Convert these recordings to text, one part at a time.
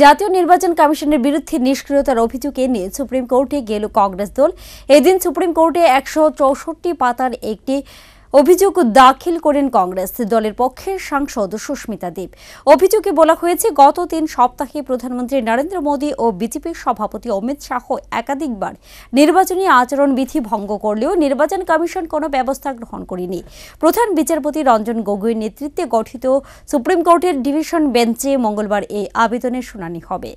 জাতীয় নির্বাচন কমিশনের বিরুদ্ধে নিষ্ক্রিয়তার অভিযোগ এনে সুপ্রিম কোর্টে গেল কংগ্রেস দল এদিন সুপ্রিম কোর্টে একশো চৌষট্টি পাতার একটি অভিযোগ দাখিল করেন কংগ্রেস দলের পক্ষে সাংসদ সুস্মিতা দেব অভিযোগে বলা হয়েছে গত তিন সপ্তাহে প্রধানমন্ত্রী নরেন্দ্র মোদী ও বিজেপির সভাপতি অমিত শাহ একাধিকবার নির্বাচনী আচরণবিধি ভঙ্গ করলেও নির্বাচন কমিশন কোনো ব্যবস্থা গ্রহণ করেনি প্রধান বিচারপতি রঞ্জন গগৈর নেতৃত্বে গঠিত সুপ্রিম কোর্টের ডিভিশন বেঞ্চে মঙ্গলবার এই আবেদনের শুনানি হবে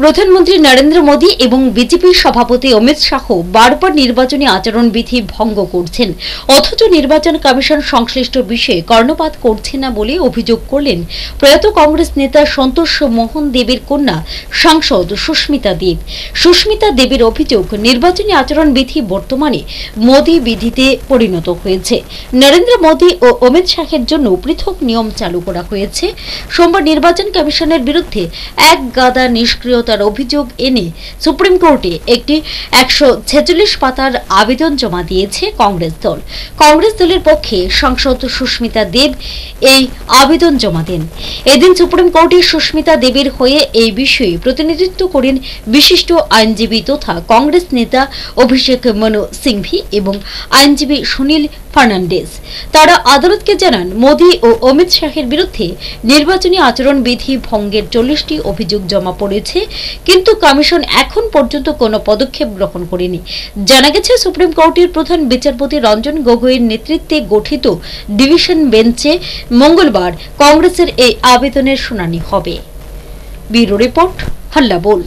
প্রধানমন্ত্রী নরেন্দ্র মোদী এবং বিজেপির সভাপতি অমিত শাহ বারবার নির্বাচনী আচরণবিধি ভঙ্গ করছেন অথচ নির্বাচন কমিশন সংশ্লিষ্ট বিষয়ে কর্ণপাত করছে না বলে অভিযোগ করলেন প্রয়াত কংগ্রেস নেতা সন্তোষ মোহন দেবের কন্যা সাংসদ সুস্মিতা দেব সুস্মিতা দেবের অভিযোগ নির্বাচনী আচরণবিধি বর্তমানে মোদী বিধিতে পরিণত হয়েছে নরেন্দ্র মোদী ও অমিত শাহের জন্য পৃথক নিয়ম চালু করা হয়েছে সোমবার নির্বাচন কমিশনের বিরুদ্ধে এক গাদা নিষ্ক্রিয়তা জটিলতার অভিযোগ এনে সুপ্রিম কোর্টে একটি একশো পাতার আবেদন জমা দিয়েছে কংগ্রেস দল কংগ্রেস দলের পক্ষে সাংসদ সুস্মিতা দেব এই আবেদন জমা দেন এদিন সুপ্রিম কোর্টে সুস্মিতা দেবের হয়ে এই বিষয়ে প্রতিনিধিত্ব করেন বিশিষ্ট আইনজীবী তথা কংগ্রেস নেতা অভিষেক মনু সিংভি এবং আইনজীবী সুনীল ফার্নান্ডেজ তারা আদালতকে জানান মোদী ও অমিত শাহের বিরুদ্ধে নির্বাচনী আচরণবিধি ভঙ্গের চল্লিশটি অভিযোগ জমা পড়েছে কিন্তু কমিশন এখন পর্যন্ত কোনো পদক্ষেপ গ্রহণ করেনি জানা গেছে সুপ্রিম কোর্টের প্রধান বিচারপতি রঞ্জন গগৈয়ের নেতৃত্বে গঠিত ডিভিশন বেঞ্চে মঙ্গলবার কংগ্রেসের এই আবেদনের শুনানি হবে ব্যুরো রিপোর্ট হল্লা বল